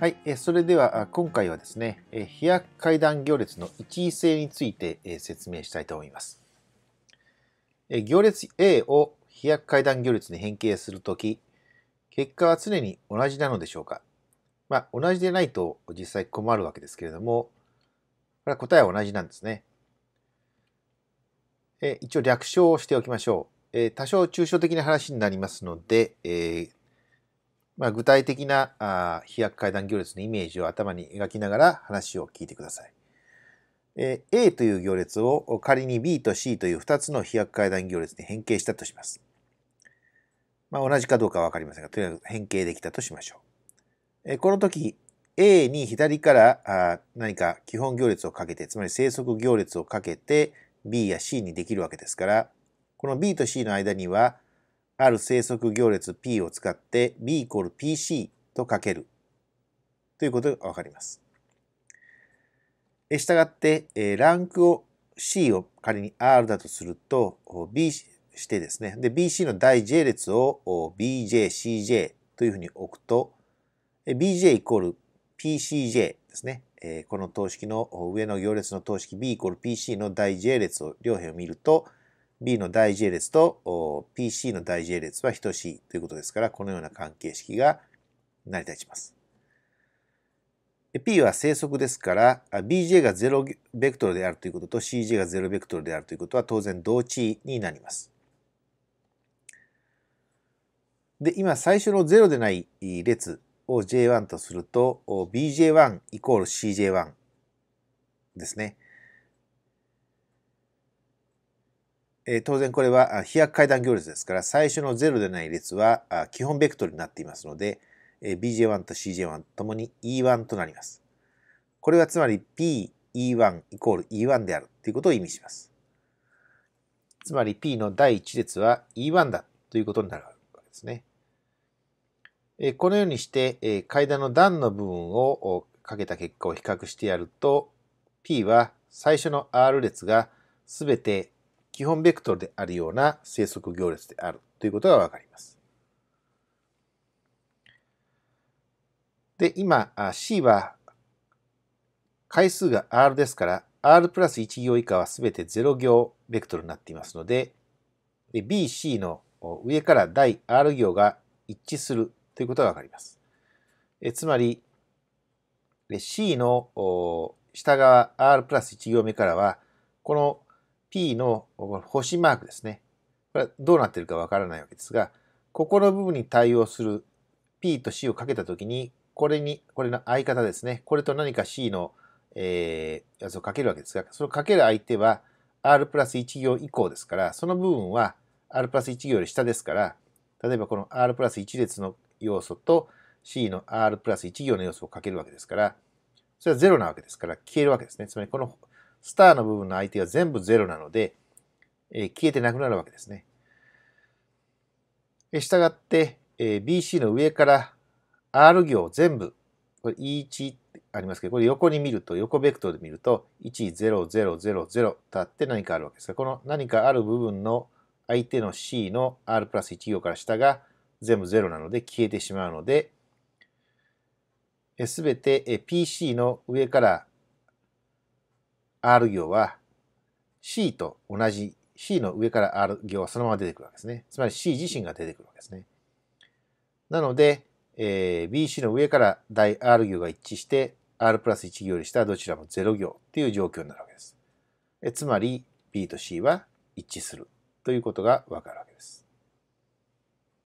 はい、それでは今回はですね、飛躍階段行列の一位性について説明したいと思います。行列 A を飛躍階段行列に変形するとき、結果は常に同じなのでしょうかまあ、同じでないと実際困るわけですけれども、これは答えは同じなんですね。一応略称をしておきましょう。多少抽象的な話になりますので、まあ、具体的なあ飛躍階段行列のイメージを頭に描きながら話を聞いてください。え A という行列を仮に B と C という2つの飛躍階段行列に変形したとします。まあ、同じかどうかは分かりませんが、とりあえず変形できたとしましょう。えこの時、A に左からあ何か基本行列をかけて、つまり生息行列をかけて B や C にできるわけですから、この B と C の間にはある生息行列 P を使って B イコール PC と書けるということがわかります。したがって、ランクを C を仮に R だとすると B してですね、で BC の大 J 列を BJCJ というふうに置くと BJ イコール PCJ ですね、この等式の上の行列の等式 B イコール PC の大 J 列を両辺を見ると B の大 J 列と PC の大 J 列は等しいということですから、このような関係式が成り立ちます。P は正則ですから、BJ が0ベクトルであるということと CJ が0ベクトルであるということは当然同値になります。で、今最初の0でない列を J1 とすると、BJ1 イコール CJ1 ですね。え当然これは飛躍階段行列ですから最初の0でない列は基本ベクトルになっていますので BJ1 と CJ1 ともに E1 となります。これはつまり PE1 イコール E1 であるということを意味します。つまり P の第1列は E1 だということになるわけですね。このようにして階段の段の部分をかけた結果を比較してやると P は最初の R 列がすべて基本ベクトルであるような生息行列であるということがわかります。で、今、C は回数が R ですから、R プラス1行以下はすべて0行ベクトルになっていますので、BC の上から第 R 行が一致するということがわかります。えつまり、C の下側 R プラス1行目からは、この P の星マークですね。これはどうなってるかわからないわけですが、ここの部分に対応する P と C をかけたときに、これに、これの相方ですね。これと何か C の、えー、やつをかけるわけですが、そのかける相手は R プラス1行以降ですから、その部分は R プラス1行より下ですから、例えばこの R プラス1列の要素と C の R プラス1行の要素をかけるわけですから、それは0なわけですから消えるわけですね。つまりこのスターの部分の相手は全部0なので、えー、消えてなくなるわけですね。したがって、えー、BC の上から R 行全部、これ E1 ってありますけど、これ横に見ると、横ベクトルで見ると、10000たって何かあるわけですが、この何かある部分の相手の C の R プラス1行から下が全部0なので消えてしまうので、すべて PC の上から R 行は C と同じ C の上から R 行はそのまま出てくるわけですね。つまり C 自身が出てくるわけですね。なので、えー、BC の上から大 R 行が一致して R プラス1行より下はどちらも0行っていう状況になるわけです。えつまり B と C は一致するということがわかるわけです。